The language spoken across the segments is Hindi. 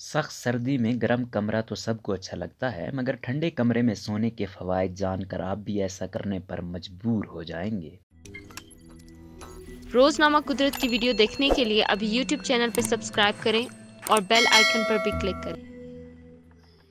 सख्त सर्दी में गर्म कमरा तो सबको अच्छा लगता है मगर ठंडे कमरे में सोने के फवायद जानकर आप भी ऐसा करने पर मजबूर हो जाएंगे रोजनामा कुदरत की वीडियो देखने के लिए अभी YouTube चैनल पर सब्सक्राइब करें और बेल आइकन पर भी क्लिक करें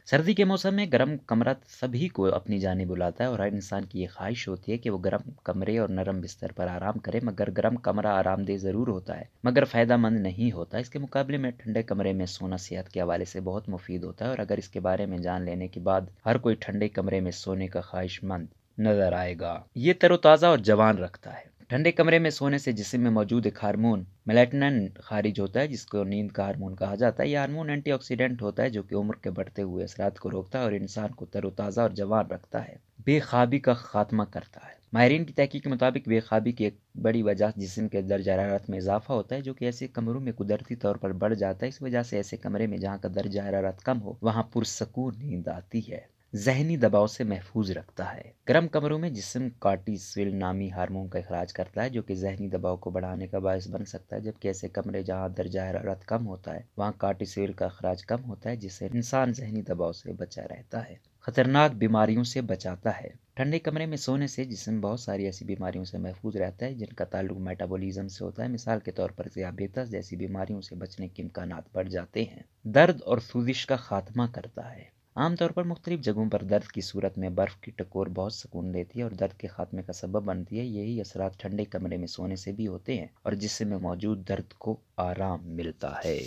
सर्दी के मौसम में गर्म कमरा सभी को अपनी जानी बुलाता है और हर इंसान की ये ख्वाहिश होती है कि वो गर्म कमरे और नरम बिस्तर पर आराम करे मगर गर्म कमरा आरामदेह ज़रूर होता है मगर मंद नहीं होता इसके मुकाबले में ठंडे कमरे में सोना सेहत के हवाले से बहुत मुफीद होता है और अगर इसके बारे में जान लेने के बाद हर कोई ठंडे कमरे में सोने का ख्वाहिशमंद नज़र आएगा ये तरोताज़ा और जवान रखता है ठंडे कमरे में सोने से जिसम में मौजूद एक हारमोन मेलेटन खारिज होता है जिसको नींद का हारमोन कहा जाता है यह हारमोन एंटीऑक्सीडेंट होता है जो कि उम्र के बढ़ते हुए असरात को रोकता है और इंसान को तरोताज़ा और जवान रखता है बेखाबी का खात्मा करता है माहरीन की तहकीक के मुताबिक बेखाबी की एक बड़ी वजह जिसम के दर्ज हरारत में इजाफा होता है जो कि ऐसे कमरों में कुदरती तौर पर बढ़ जाता है इस वजह से ऐसे कमरे में जहाँ का दर्ज हरारत कम हो वहाँ पुरसकून नींद आती है जहनी दबाव से महफूज रखता है गर्म कमरों में जिसम कार्टिसविल नामी हार्मोन का अखराज करता है जो कि जहनी दबाव को बढ़ाने का बायस बन सकता है जबकि ऐसे कमरे जहाँ दर्जा हरारत कम होता है वहाँ कार्टिसविल का अखराज कम होता है जिससे इंसान जहनी दबाव से बचा रहता है खतरनाक बीमारियों से बचाता है ठंडे कमरे में सोने से जिसम बहुत सारी ऐसी बीमारियों से महफूज रहता है जिनका ताल्लुक मेटाबॉलिज्म से होता है मिसाल के तौर पर जयाबेतस जैसी बीमारियों से बचने के इम्कान बढ़ जाते हैं दर्द और सूजिश का खात्मा करता है आमतौर पर मुख्तलिफ जगहों पर दर्द की सूरत में बर्फ़ की टकोर बहुत सुकून देती है और दर्द के खात्मे का सबब बनती है यही असरा ठंडे कमरे में सोने से भी होते हैं और जिसमें मौजूद दर्द को आराम मिलता है